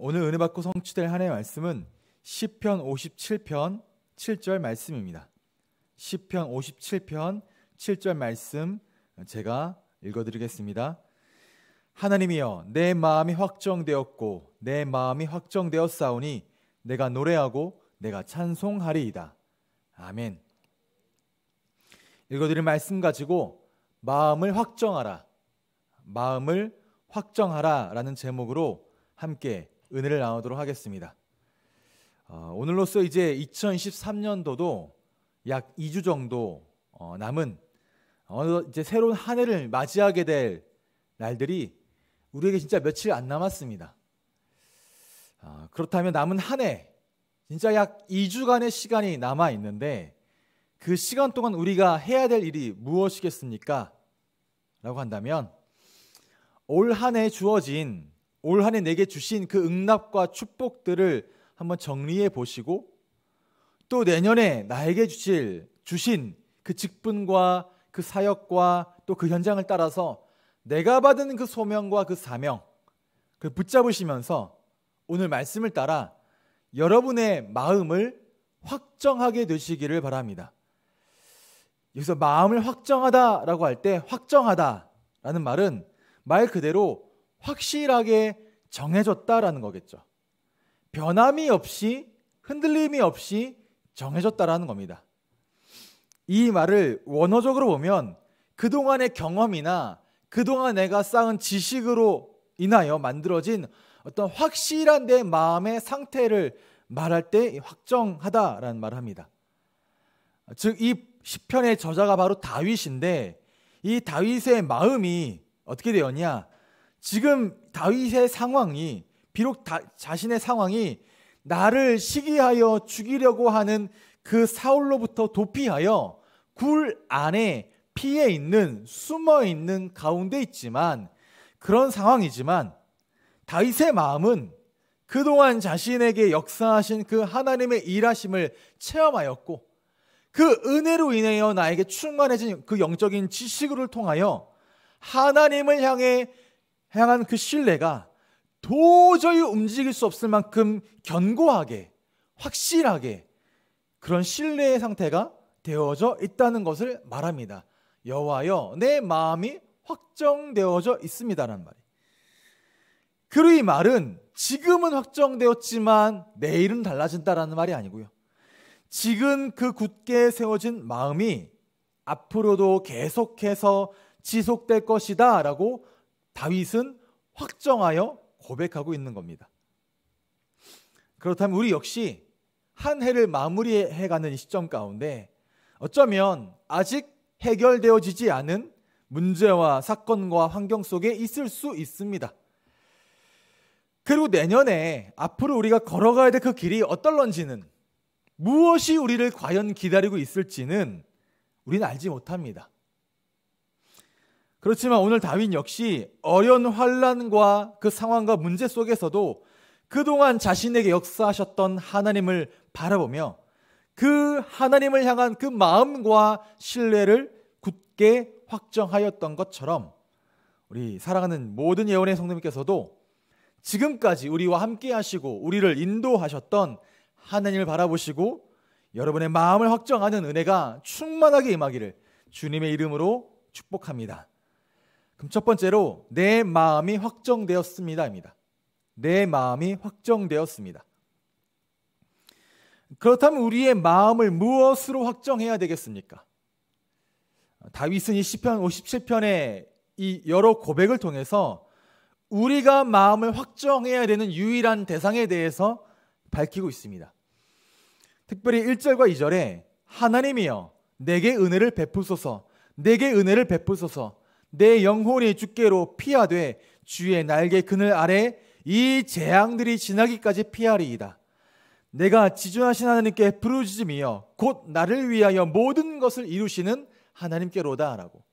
오늘 은혜 받고 성취될 하나의 말씀은 시편 57편 7절 말씀입니다. 시편 57편 7절 말씀 제가 읽어 드리겠습니다. 하나님이여 내 마음이 확정되었고 내 마음이 확정되었사오니 내가 노래하고 내가 찬송하리이다. 아멘. 읽어드린 말씀 가지고 마음을 확정하라, 마음을 확정하라라는 제목으로 함께 은혜를 나누도록 하겠습니다. 어, 오늘로써 이제 2013년도도 약 2주 정도 어, 남은 어, 이제 새로운 한 해를 맞이하게 될 날들이 우리에게 진짜 며칠 안 남았습니다. 어, 그렇다면 남은 한 해, 진짜 약 2주간의 시간이 남아 있는데 그 시간 동안 우리가 해야 될 일이 무엇이겠습니까? 라고 한다면 올 한 해 주어진 올한해 내게 주신 그 응답과 축복들을 한번 정리해 보시고 또 내년에 나에게 주실 주신 그 직분과 그 사역과 또 그 현장을 따라서 내가 받은 그 소명과 그 사명 그 붙잡으시면서 오늘 말씀을 따라 여러분의 마음을 확정하게 되시기를 바랍니다. 여기서 마음을 확정하다라고 할 때 확정하다라는 말은 말 그대로 확실하게 정해졌다라는 거겠죠. 변함이 없이 흔들림이 없이 정해졌다라는 겁니다. 이 말을 원어적으로 보면 그동안의 경험이나 그동안 내가 쌓은 지식으로 인하여 만들어진 어떤 확실한 내 마음의 상태를 말할 때 확정하다라는 말을 합니다. 즉 이 시편의 저자가 바로 다윗인데 이 다윗의 마음이 어떻게 되었냐? 지금 다윗의 상황이 비록 다, 자신의 상황이 나를 시기하여 죽이려고 하는 그 사울로부터 도피하여 굴 안에 피해 있는 숨어 있는 가운데 있지만 그런 상황이지만 다윗의 마음은 그동안 자신에게 역사하신 그 하나님의 일하심을 체험하였고 그 은혜로 인하여 나에게 충만해진 그 영적인 지식을 통하여 하나님을 향해 향한 그 신뢰가 도저히 움직일 수 없을 만큼 견고하게, 확실하게 그런 신뢰의 상태가 되어져 있다는 것을 말합니다. 여호와여, 내 마음이 확정되어져 있습니다라는 말이. 그리고 이 말은 지금은 확정되었지만 내일은 달라진다라는 말이 아니고요. 지금 그 굳게 세워진 마음이 앞으로도 계속해서 지속될 것이다라고 다윗은 확정하여 고백하고 있는 겁니다. 그렇다면 우리 역시 한 해를 마무리해 가는 시점 가운데 어쩌면 아직 해결되어지지 않은 문제와 사건과 환경 속에 있을 수 있습니다. 그리고 내년에 앞으로 우리가 걸어가야 될 그 길이 어떨런지는 무엇이 우리를 과연 기다리고 있을지는 우리는 알지 못합니다. 그렇지만 오늘 다윈 역시 어려운 환란과 그 상황과 문제 속에서도 그동안 자신에게 역사하셨던 하나님을 바라보며 그 하나님을 향한 그 마음과 신뢰를 굳게 확정하였던 것처럼 우리 사랑하는 모든 예언의 성도님께서도 지금까지 우리와 함께 하시고 우리를 인도하셨던 하나님을 바라보시고 여러분의 마음을 확정하는 은혜가 충만하게 임하기를 주님의 이름으로 축복합니다. 그럼 첫 번째로 내 마음이 확정되었습니다입니다. 내 마음이 확정되었습니다. 그렇다면 우리의 마음을 무엇으로 확정해야 되겠습니까? 다윗은 이 시편 57편의 이 여러 고백을 통해서 우리가 마음을 확정해야 되는 유일한 대상에 대해서 밝히고 있습니다. 특별히 1절과 2절에 하나님이여 내게 은혜를 베푸소서 내게 은혜를 베푸소서 내 영혼이 주께로 피하되 주의 날개 그늘 아래 이 재앙들이 지나기까지 피하리이다. 내가 지존하신 하나님께 부르짖음이곧 나를 위하여 모든 것을 이루시는 하나님께로다라고.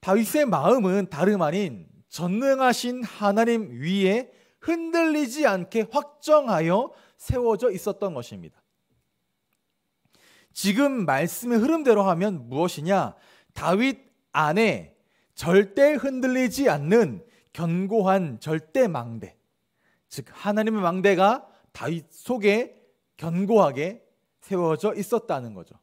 다윗의 마음은 다름 아닌 전능하신 하나님 위에 흔들리지 않게 확정하여 세워져 있었던 것입니다. 지금 말씀의 흐름대로 하면 무엇이냐? 다윗 안에 절대 흔들리지 않는 견고한 절대 망대, 즉 하나님의 망대가 다윗 속에 견고하게 세워져 있었다는 거죠.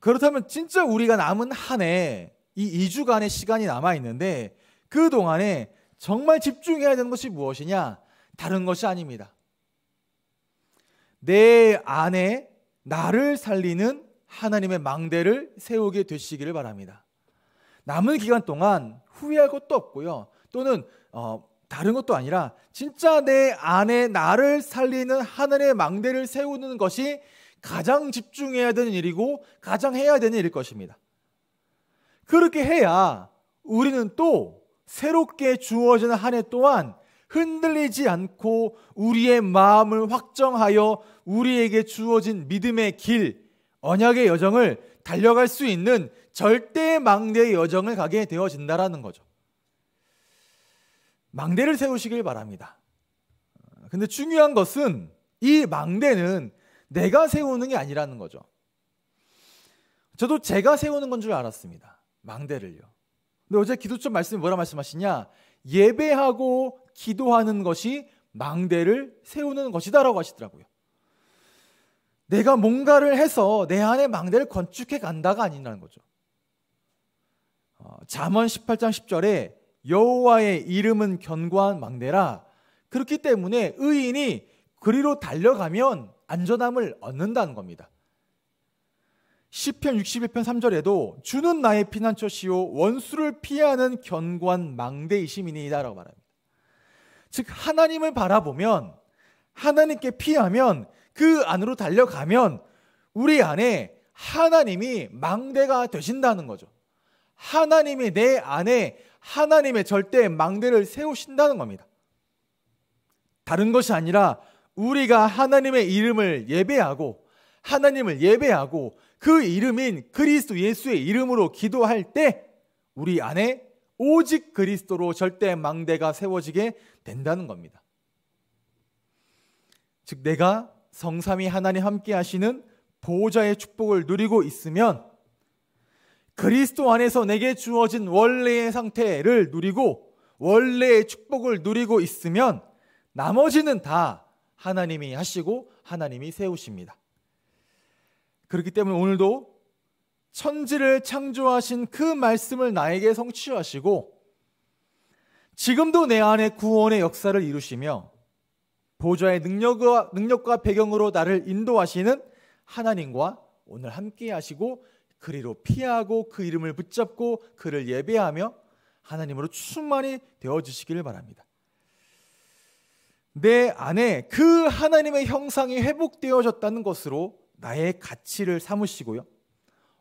그렇다면 진짜 우리가 남은 한 해 이 2주간의 시간이 남아 있는데 그 동안에 정말 집중해야 되는 것이 무엇이냐? 다른 것이 아닙니다. 내 안에 나를 살리는 하나님의 망대를 세우게 되시기를 바랍니다. 남은 기간 동안 후회할 것도 없고요. 또는 어, 다른 것도 아니라 진짜 내 안에 나를 살리는 하늘의 망대를 세우는 것이 가장 집중해야 되는 일이고 가장 해야 되는 일일 것입니다. 그렇게 해야 우리는 또 새롭게 주어지는 한해 또한 흔들리지 않고 우리의 마음을 확정하여 우리에게 주어진 믿음의 길, 언약의 여정을 달려갈 수 있는 절대 망대의 여정을 가게 되어진다라는 거죠. 망대를 세우시길 바랍니다. 근데 중요한 것은 이 망대는 내가 세우는 게 아니라는 거죠. 저도 제가 세우는 건 줄 알았습니다. 망대를요. 근데 어제 기도점 말씀이 뭐라 말씀하시냐? 예배하고 기도하는 것이 망대를 세우는 것이다라고 하시더라고요. 내가 뭔가를 해서 내 안에 망대를 건축해 간다가 아니라는 거죠. 어, 잠언 18장 10절에 여호와의 이름은 견고한 망대라 그렇기 때문에 의인이 그리로 달려가면 안전함을 얻는다는 겁니다. 시편 61편 3절에도 주는 나의 피난처시요 원수를 피하는 견고한 망대이심이니이다라고 말합니다. 즉 하나님을 바라보면 하나님께 피하면 그 안으로 달려가면 우리 안에 하나님이 망대가 되신다는 거죠. 하나님이 내 안에 하나님의 절대 망대를 세우신다는 겁니다. 다른 것이 아니라 우리가 하나님의 이름을 예배하고 하나님을 예배하고 그 이름인 그리스도 예수의 이름으로 기도할 때 우리 안에 오직 그리스도로 절대 망대가 세워지게 된다는 겁니다. 즉 내가 성삼이 하나님 함께 하시는 보호자의 축복을 누리고 있으면 그리스도 안에서 내게 주어진 원래의 상태를 누리고 원래의 축복을 누리고 있으면 나머지는 다 하나님이 하시고 하나님이 세우십니다. 그렇기 때문에 오늘도 천지를 창조하신 그 말씀을 나에게 성취하시고 지금도 내 안에 구원의 역사를 이루시며 보좌의 능력과, 능력과 배경으로 나를 인도하시는 하나님과 오늘 함께 하시고 그리로 피하고 그 이름을 붙잡고 그를 예배하며 하나님으로 충만히 되어 주시기를 바랍니다. 내 안에 그 하나님의 형상이 회복되어졌다는 것으로 나의 가치를 삼으시고요.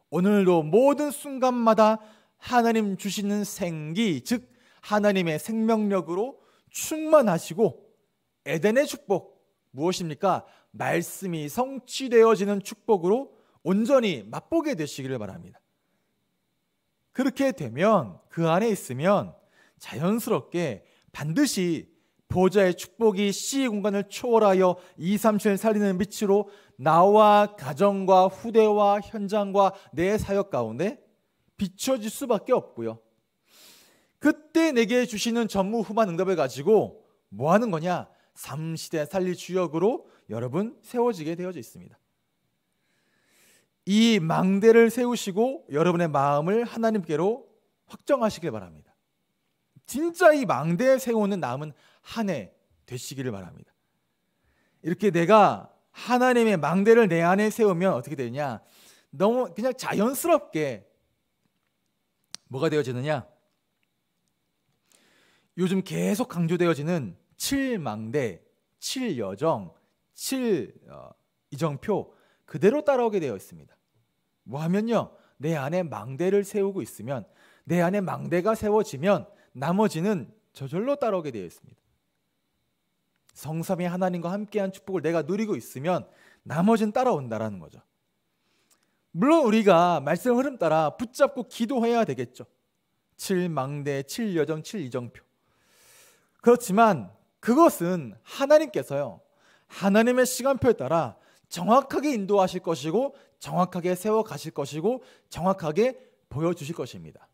오늘도 모든 순간마다 하나님 주시는 생기, 즉 하나님의 생명력으로 충만하시고 에덴의 축복 무엇입니까? 말씀이 성취되어지는 축복으로 온전히 맛보게 되시기를 바랍니다. 그렇게 되면 그 안에 있으면 자연스럽게 반드시 보좌의 축복이 시 공간을 초월하여 2, 3층을 살리는 빛으로 나와 가정과 후대와 현장과 내 사역 가운데 비춰질 수밖에 없고요. 그때 내게 주시는 전무후반 응답을 가지고 뭐 하는 거냐? 3시대 살리 주역으로 여러분 세워지게 되어져 있습니다. 이 망대를 세우시고 여러분의 마음을 하나님께로 확정하시길 바랍니다. 진짜 이 망대에 세우는 남은 한 해 되시기를 바랍니다. 이렇게 내가 하나님의 망대를 내 안에 세우면 어떻게 되냐? 너무 그냥 자연스럽게 뭐가 되어지느냐? 요즘 계속 강조되어지는 칠망대, 칠여정, 칠이정표 어, 그대로 따라오게 되어 있습니다. 뭐 하면요. 내 안에 망대를 세우고 있으면 내 안에 망대가 세워지면 나머지는 저절로 따라오게 되어 있습니다. 성삼위 하나님과 함께한 축복을 내가 누리고 있으면 나머지는 따라온다라는 거죠. 물론 우리가 말씀 흐름 따라 붙잡고 기도해야 되겠죠. 7망대, 7여정, 7이정표. 그렇지만 그것은 하나님께서요. 하나님의 시간표에 따라 정확하게 인도하실 것이고 정확하게 세워 가실 것이고 정확하게 보여 주실 것입니다.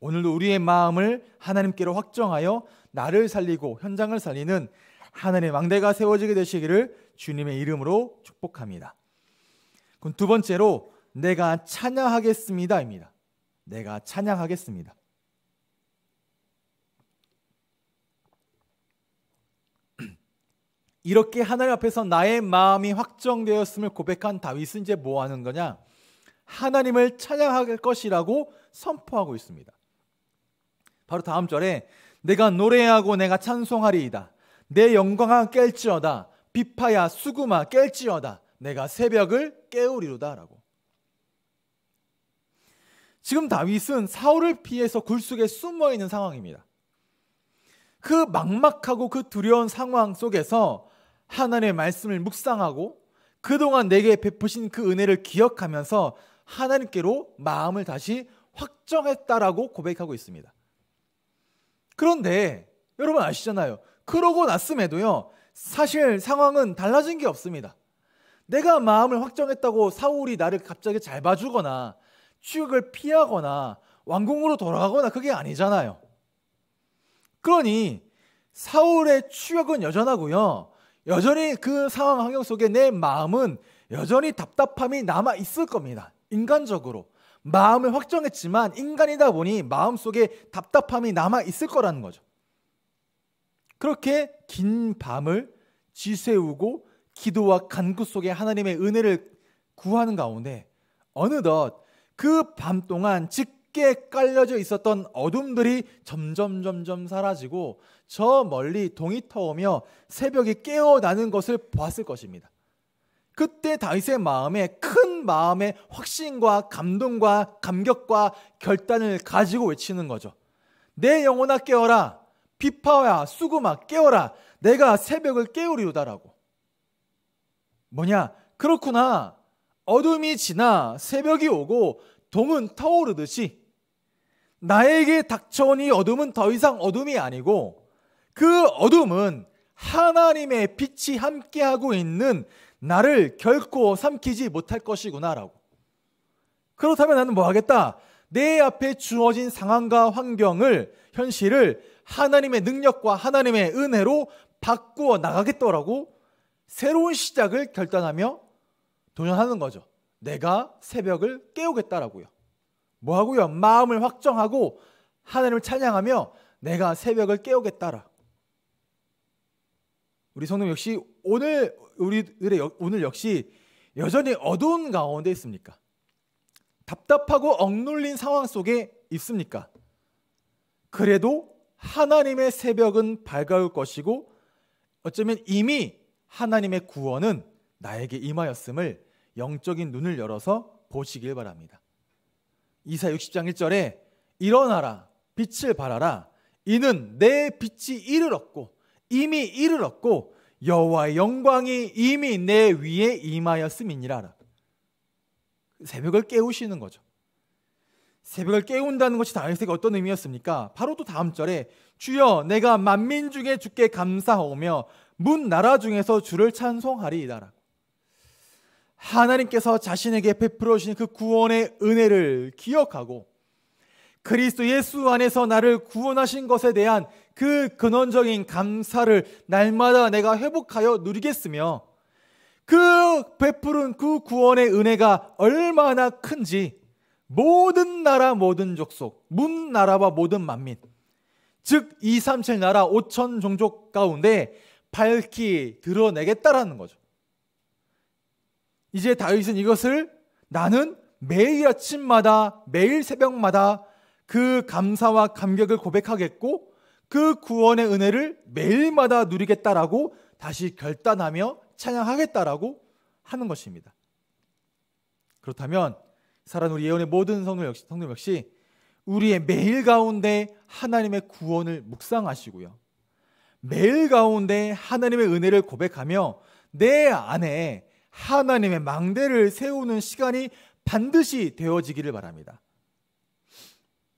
오늘도 우리의 마음을 하나님께로 확정하여 나를 살리고 현장을 살리는 하나님의왕대가 세워지게 되시기를 주님의 이름으로 축복합니다. 그 두 번째로 내가 찬양하겠습니다입니다. 내가 찬양하겠습니다. 이렇게 하나님 앞에서 나의 마음이 확정되었음을 고백한 다윗은 이제 뭐 하는 거냐? 하나님을 찬양할 것이라고 선포하고 있습니다. 바로 다음 절에 내가 노래하고 내가 찬송하리이다. 내 영광아 깰지어다. 비파야 수구마 깰지어다. 내가 새벽을 깨우리로다라고. 지금 다윗은 사울을 피해서 굴속에 숨어 있는 상황입니다. 그 막막하고 그 두려운 상황 속에서 하나님의 말씀을 묵상하고 그동안 내게 베푸신 그 은혜를 기억하면서 하나님께로 마음을 다시 확정했다라고 고백하고 있습니다. 그런데 여러분 아시잖아요. 그러고 났음에도요. 사실 상황은 달라진 게 없습니다. 내가 마음을 확정했다고 사울이 나를 갑자기 잘 봐주거나 추격을 피하거나 왕궁으로 돌아가거나 그게 아니잖아요. 그러니 사울의 추격은 여전하고요. 여전히 그 상황 환경 속에 내 마음은 여전히 답답함이 남아 있을 겁니다. 인간적으로 마음을 확정했지만 인간이다 보니 마음 속에 답답함이 남아 있을 거라는 거죠. 그렇게 긴 밤을 지새우고 기도와 간구 속에 하나님의 은혜를 구하는 가운데 어느덧 그 밤 동안 즉 깊게 깔려져 있었던 어둠들이 점점 점점 사라지고 저 멀리 동이 터오며 새벽이 깨어나는 것을 보았을 것입니다. 그때 다윗의 마음에 큰 마음의 확신과 감동과 감격과 결단을 가지고 외치는 거죠. 내 영혼아 깨어라. 비파야 와 수구마 깨어라. 내가 새벽을 깨우리로다라고. 뭐냐? 그렇구나. 어둠이 지나 새벽이 오고 동은 타오르듯이 나에게 닥쳐온 이 어둠은 더 이상 어둠이 아니고 그 어둠은 하나님의 빛이 함께하고 있는 나를 결코 삼키지 못할 것이구나라고. 그렇다면 나는 뭐 하겠다? 내 앞에 주어진 상황과 환경을, 현실을 하나님의 능력과 하나님의 은혜로 바꾸어 나가겠더라고 새로운 시작을 결단하며 도전하는 거죠. 내가 새벽을 깨우겠다라고요. 뭐 하고요? 마음을 확정하고 하나님을 찬양하며 내가 새벽을 깨우겠다라. 우리 성령 역시 오늘 우리들의 오늘 역시 여전히 어두운 가운데 있습니까? 답답하고 억눌린 상황 속에 있습니까? 그래도 하나님의 새벽은 밝아올 것이고 어쩌면 이미 하나님의 구원은 나에게 임하였음을 영적인 눈을 열어서 보시길 바랍니다. 이사 60장 1절에 일어나라 빛을 발하라 이는 내 빛이 이르렀고 이미 이르렀고 여호와의 영광이 이미 내 위에 임하였음이니라. 새벽을 깨우시는 거죠. 새벽을 깨운다는 것이 다윗에게 어떤 의미였습니까? 바로 또 다음 절에 주여 내가 만민 중에 주께 감사하오며 문 나라 중에서 주를 찬송하리이다라. 하나님께서 자신에게 베풀어 주신 그 구원의 은혜를 기억하고 그리스도 예수 안에서 나를 구원하신 것에 대한 그 근원적인 감사를 날마다 내가 회복하여 누리겠으며 그베풀은그 그 구원의 은혜가 얼마나 큰지 모든 나라 모든 족속 문 나라와 모든 만민 즉237 나라 5천 종족 가운데 밝히 드러내겠다라는 거죠. 이제 다윗은 이것을 나는 매일 아침마다 매일 새벽마다 그 감사와 감격을 고백하겠고 그 구원의 은혜를 매일마다 누리겠다라고 다시 결단하며 찬양하겠다라고 하는 것입니다. 그렇다면 사랑 우리 예언의 모든 성도 역시 성도 역시 우리의 매일 가운데 하나님의 구원을 묵상하시고요. 매일 가운데 하나님의 은혜를 고백하며 내 안에 하나님의 망대를 세우는 시간이 반드시 되어지기를 바랍니다.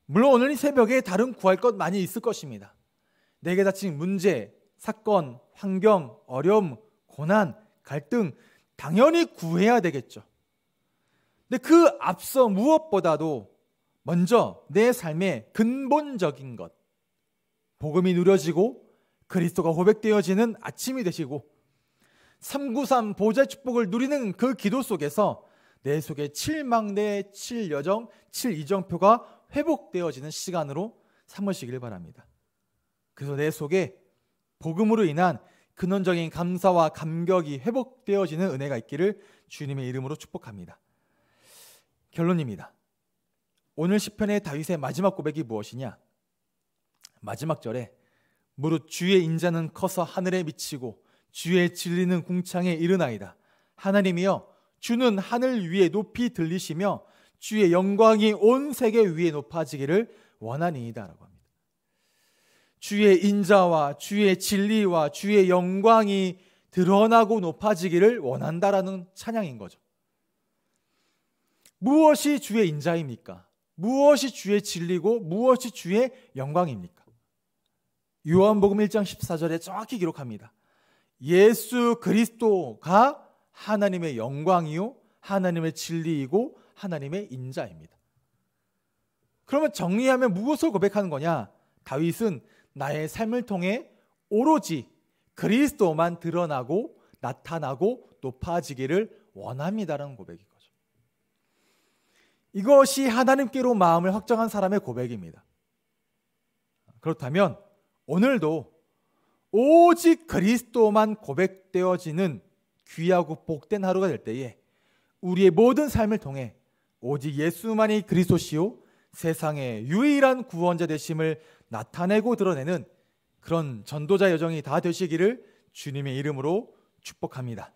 물론 오늘 새벽에 다른 구할 것 많이 있을 것입니다. 내게 닥친 문제, 사건, 환경, 어려움, 고난, 갈등 당연히 구해야 되겠죠. 근데 그 앞서 무엇보다도 먼저 내 삶의 근본적인 것 복음이 누려지고 그리스도가 호백되어지는 아침이 되시고 393 보좌 축복을 누리는 그 기도 속에서 내 속에 7망대, 7여정, 7이정표가 회복되어지는 시간으로 삼으시길 바랍니다. 그래서 내 속에 복음으로 인한 근원적인 감사와 감격이 회복되어지는 은혜가 있기를 주님의 이름으로 축복합니다. 결론입니다. 오늘 시편의 다윗의 마지막 고백이 무엇이냐? 마지막 절에 무릇 주의 인자는 커서 하늘에 미치고 주의 진리는 궁창에 이르나이다. 하나님이여 주는 하늘 위에 높이 들리시며 주의 영광이 온 세계 위에 높아지기를 원하니이다라고 합니다. 주의 인자와 주의 진리와 주의 영광이 드러나고 높아지기를 원한다라는 찬양인 거죠. 무엇이 주의 인자입니까? 무엇이 주의 진리고 무엇이 주의 영광입니까? 요한복음 1장 14절에 정확히 기록합니다. 예수 그리스도가 하나님의 영광이요, 하나님의 진리이고 하나님의 인자입니다. 그러면 정리하면 무엇을 고백하는 거냐? 다윗은 나의 삶을 통해 오로지 그리스도만 드러나고 나타나고 높아지기를 원합니다라는 고백인 거죠. 이것이 하나님께로 마음을 확정한 사람의 고백입니다. 그렇다면 오늘도 오직 그리스도만 고백되어지는 귀하고 복된 하루가 될 때에 우리의 모든 삶을 통해 오직 예수만이 그리스도시요 세상의 유일한 구원자 되심을 나타내고 드러내는 그런 전도자 여정이 다 되시기를 주님의 이름으로 축복합니다.